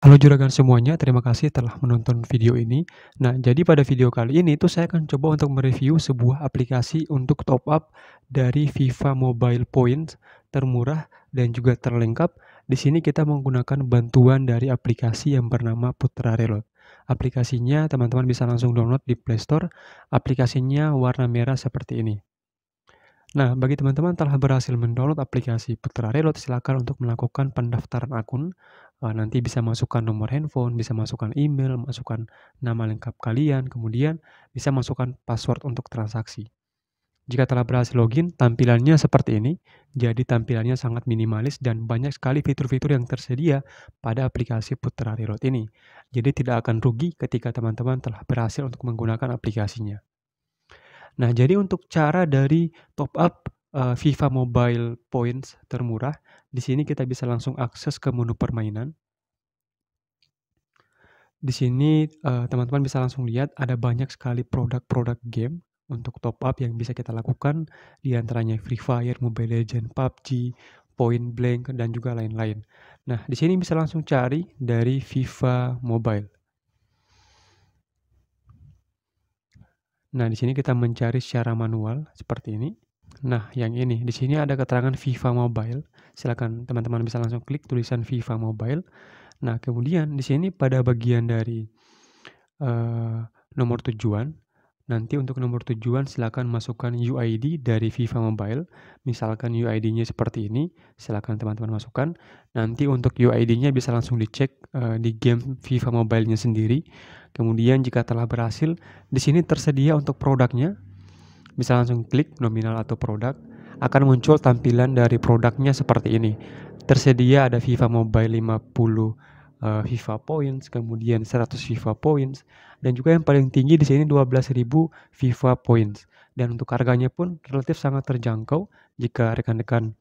Halo juragan semuanya, terima kasih telah menonton video ini. Nah, jadi pada video kali ini itu saya akan coba untuk mereview sebuah aplikasi untuk top up dari Viva Mobile Points termurah dan juga terlengkap. Di sini kita menggunakan bantuan dari aplikasi yang bernama Putra Reload. Aplikasinya teman-teman bisa langsung download di Play Store. Aplikasinya warna merah seperti ini. Nah, bagi teman-teman telah berhasil mendownload aplikasi Putra Reload, silakan untuk melakukan pendaftaran akun. Eh, nanti bisa masukkan nomor handphone, bisa masukkan email, masukkan nama lengkap kalian, kemudian bisa masukkan password untuk transaksi. Jika telah berhasil login, tampilannya seperti ini. Jadi tampilannya sangat minimalis dan banyak sekali fitur-fitur yang tersedia pada aplikasi Putra Reload ini. Jadi tidak akan rugi ketika teman-teman telah berhasil untuk menggunakan aplikasinya. Nah, jadi untuk cara dari top up uh, FIFA Mobile Points termurah. Di sini kita bisa langsung akses ke menu permainan. Di sini eh, teman-teman uh, bisa langsung lihat ada banyak sekali produk-produk game untuk top up yang bisa kita lakukan di antaranya Free Fire, Mobile Legend, PUBG, Point Blank dan juga lain-lain. Nah, di sini bisa langsung cari dari FIFA Mobile. Nah, di sini kita mencari secara manual seperti ini. Nah, yang ini. Di sini ada keterangan FIFA Mobile. Silakan teman-teman bisa langsung klik tulisan FIFA Mobile. Nah, kemudian di sini pada bagian dari uh, nomor tujuan, nanti untuk nomor tujuan silakan masukkan UID dari FIFA Mobile. Misalkan UID-nya seperti ini, silakan teman-teman masukkan. Nanti untuk UID-nya bisa langsung dicek uh, di game FIFA Mobile-nya sendiri. Kemudian jika telah berhasil, di sini tersedia untuk produknya bisa langsung klik nominal atau produk, akan muncul tampilan dari produknya seperti ini. Tersedia ada FIFA Mobile 50 uh, FIFA Points, kemudian 100 FIFA Points, dan juga yang paling tinggi di sini 12.000 FIFA Points. Dan untuk harganya pun relatif sangat terjangkau jika rekan-rekan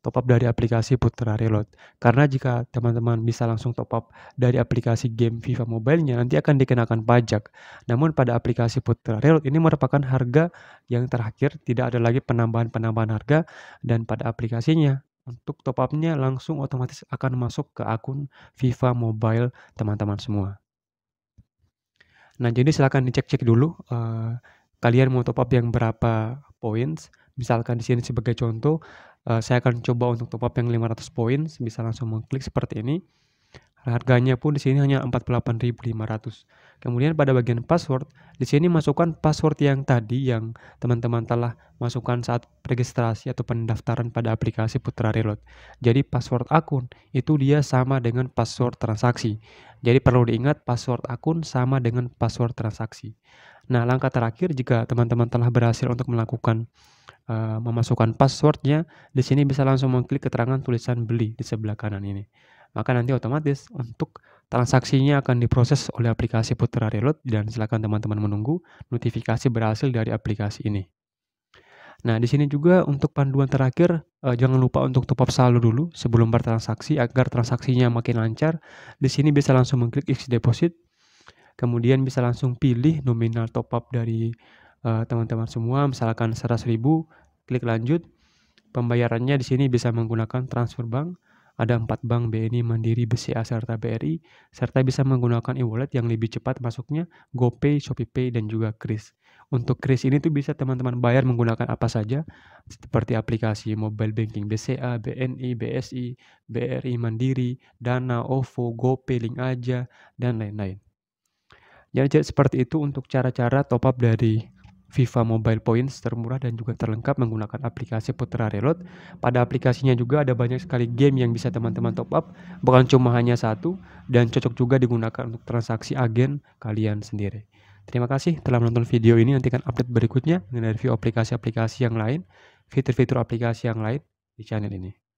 top up dari aplikasi Putra Reload. Karena jika teman-teman bisa langsung top up dari aplikasi game FIFA Mobile-nya, nanti akan dikenakan pajak. Namun pada aplikasi Putra Reload ini merupakan harga yang terakhir, tidak ada lagi penambahan-penambahan harga, dan pada aplikasinya untuk top up-nya langsung otomatis akan masuk ke akun FIFA Mobile teman-teman semua. Nah, jadi silahkan dicek-cek dulu uh, kalian mau top up yang berapa points. Misalkan di sini sebagai contoh, uh, saya akan coba untuk top up yang 500 poin bisa langsung mengklik seperti ini harganya pun di sini hanya 48.500 kemudian pada bagian password di sini masukkan password yang tadi yang teman-teman telah masukkan saat registrasi atau pendaftaran pada aplikasi Putra Reload jadi password akun itu dia sama dengan password transaksi jadi perlu diingat password akun sama dengan password transaksi nah langkah terakhir jika teman-teman telah berhasil untuk melakukan Eh, memasukkan passwordnya, di sini bisa langsung mengklik keterangan tulisan beli di sebelah kanan ini. Maka nanti otomatis untuk transaksinya akan diproses oleh aplikasi Putra Reload dan silakan teman-teman menunggu notifikasi berhasil dari aplikasi ini. Nah, di sini juga untuk panduan terakhir, eh, jangan lupa untuk top up saldo dulu sebelum bertransaksi agar transaksinya makin lancar. Di sini bisa langsung mengklik X deposit, kemudian bisa langsung pilih nominal top up dari eh, teman-teman eh, semua, misalkan ribu. Klik lanjut. Pembayarannya di sini bisa menggunakan transfer bank. Ada empat bank BNI, Mandiri, BCA, serta BRI, serta bisa menggunakan e-wallet yang lebih cepat masuknya GoPay, ShopeePay, dan juga Kris. Untuk Kris ini tuh bisa teman-teman bayar menggunakan apa saja, seperti aplikasi mobile banking BCA, BNI, BSI, BRI, Mandiri, Dana, OVO, GoPay, Link Aja, dan lain-lain. Ya, jadi seperti itu untuk cara-cara top up dari Viva Mobile Points termurah dan juga terlengkap menggunakan aplikasi Putra Reload. Pada aplikasinya juga ada banyak sekali game yang bisa teman-teman top up, bukan cuma hanya satu dan cocok juga digunakan untuk transaksi agen kalian sendiri. Terima kasih telah menonton video ini, nantikan update berikutnya mengenai review aplikasi-aplikasi yang lain, fitur-fitur aplikasi yang lain di channel ini.